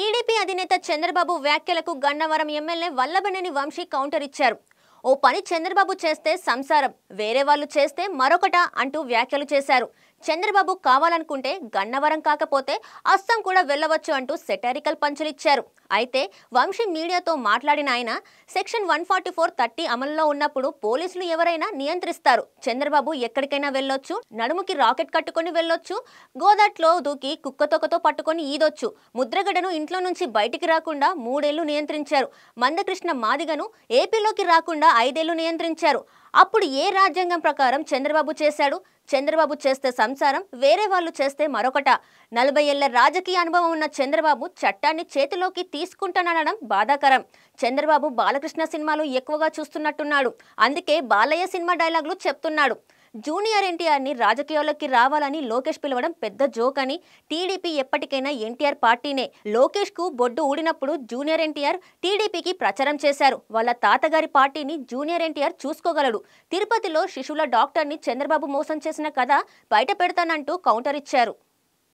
TDP అధినేత చంద్రబాబు వ్యాఖ్యలకు Gannavaram MLA Vallabhaneni Vamsi counter ఇచ్చారు ఓ పని చంద్రబాబు చేస్తే సంసారం వేరే వాళ్ళు చేస్తే మరొకట అంటూ వ్యాఖ్యలు చేశారు చంద్రబాబు కావాలనుకుంటే గన్నవరం కాకపోతే అస్సాం కూడా వెళ్ళవచ్చు అంటూ సెటారికల్ పంచులిచ్చారు అయితే వంశీ మీడియాతో మాట్లాడిన ఆయన section one forty four thirty అమల్లో ఉన్నప్పుడు పోలీసులు ఎవరైనా నియంత్రిస్తారు చంద్రబాబు ఎక్కడికైనా వెళ్ళొచ్చు నడుముకి రాకెట్ కట్టుకొని వెళ్ళొచ్చు గోదాట్లో దూకి కుక్కతొకతో పట్టుకొని ఈదొచ్చు ముద్రగడను ఇంట్లో నుంచి బయటికి రాకుండా మూడేళ్లు నియంత్రించారు మందకృష్ణ మాదిగను ఏపీలోకి రాకుండా ఐదేళ్లు నియంత్రించారు అప్పుడు ఏ రాజ్యాంగం ప్రకారం చంద్రబాబు చేశాడు చంద్రబాబు చేస్తే సంసారం వేరే వాళ్ళు చేస్తే మరొకట నలభై ఏళ్ల రాజకీయ అనుభవం ఉన్న చంద్రబాబు చట్టాన్ని చేతిలోకి తీసుకుంటానడం బాధాకరం చంద్రబాబు బాలకృష్ణ సినిమాలు ఎక్కువగా చూస్తున్నట్టున్నాడు అందుకే బాలయ్య సినిమా డైలాగులు చెప్తున్నాడు జూనియర్ ఎన్టీఆర్ని రాజకీయాల్లోకి రావాలని లోకేష్ పిలవడం పెద్ద జోక్ అని టీడీపీ ఎప్పటికైనా ఎన్టీఆర్ పార్టీనే లోకేష్కు బొడ్డు ఊడినప్పుడు జూనియర్ ఎన్టీఆర్ టీడీపీకి ప్రచారం చేశారు వాళ్ళ తాతగారి పార్టీని జూనియర్ ఎన్టీఆర్ చూసుకోగలడు తిరుపతిలో శిశువుల డాక్టర్ని చంద్రబాబు మోసం చేసిన కథ బయట పెడతానంటూ కౌంటర్ ఇచ్చారు